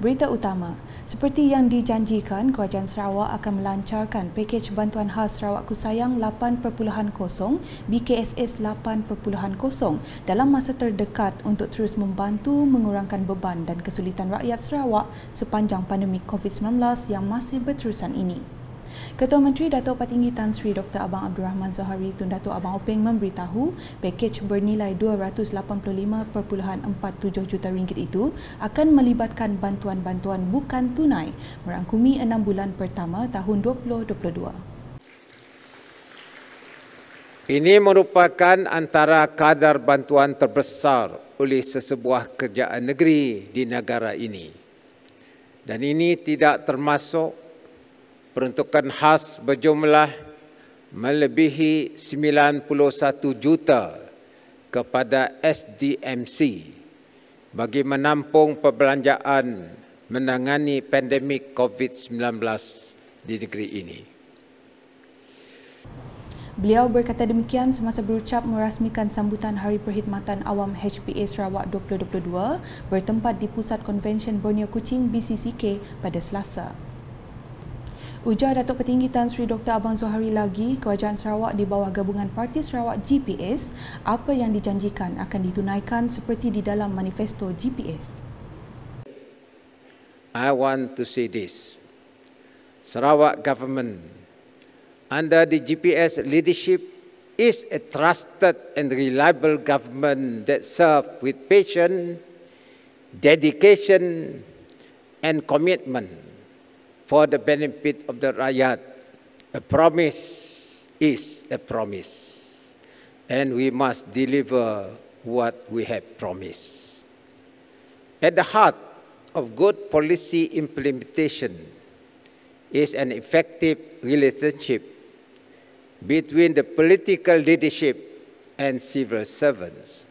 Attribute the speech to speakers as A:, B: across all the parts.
A: Berita utama, seperti yang dijanjikan, Kerajaan Sarawak akan melancarkan pakej bantuan khas Sarawak Kusayang 8.0, BKSS 8.0 dalam masa terdekat untuk terus membantu mengurangkan beban dan kesulitan rakyat Sarawak sepanjang pandemik COVID-19 yang masih berterusan ini. Ketua Menteri Datuk Patinggi Tan Sri Dr. Abang Abdul Rahman Zahari Tun Dato' Abang Openg memberitahu pakej bernilai 285.47 juta ringgit itu akan melibatkan bantuan-bantuan bukan tunai merangkumi enam bulan pertama tahun 2022.
B: Ini merupakan antara kadar bantuan terbesar oleh sesebuah kerjaan negeri di negara ini. Dan ini tidak termasuk peruntukan khas berjumlah melebihi 91 juta kepada SDMC bagi menampung perbelanjaan menangani pandemik COVID-19 di negeri ini.
A: Beliau berkata demikian semasa berucap merasmikan sambutan Hari Perkhidmatan Awam HPA Sarawak 2022 bertempat di Pusat Konvensyen Borneo Kuching BCCK pada Selasa. Ujar Datuk Petinggi Tan Sri Dr. Abang Zuhari lagi, kerajaan Sarawak di bawah gabungan Parti Sarawak GPS, apa yang dijanjikan akan ditunaikan seperti di dalam manifesto GPS.
B: I want to say this. Sarawak government under the GPS leadership is a trusted and reliable government that serve with patience, dedication and commitment. for the benefit of the Rakyat. A promise is a promise, and we must deliver what we have promised. At the heart of good policy implementation is an effective relationship between the political leadership and civil servants.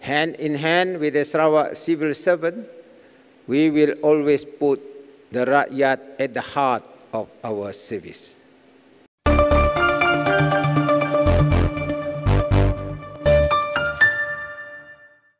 B: Hand in hand with the Sarawak civil servant, we will always put the rakyat at the heart of our service.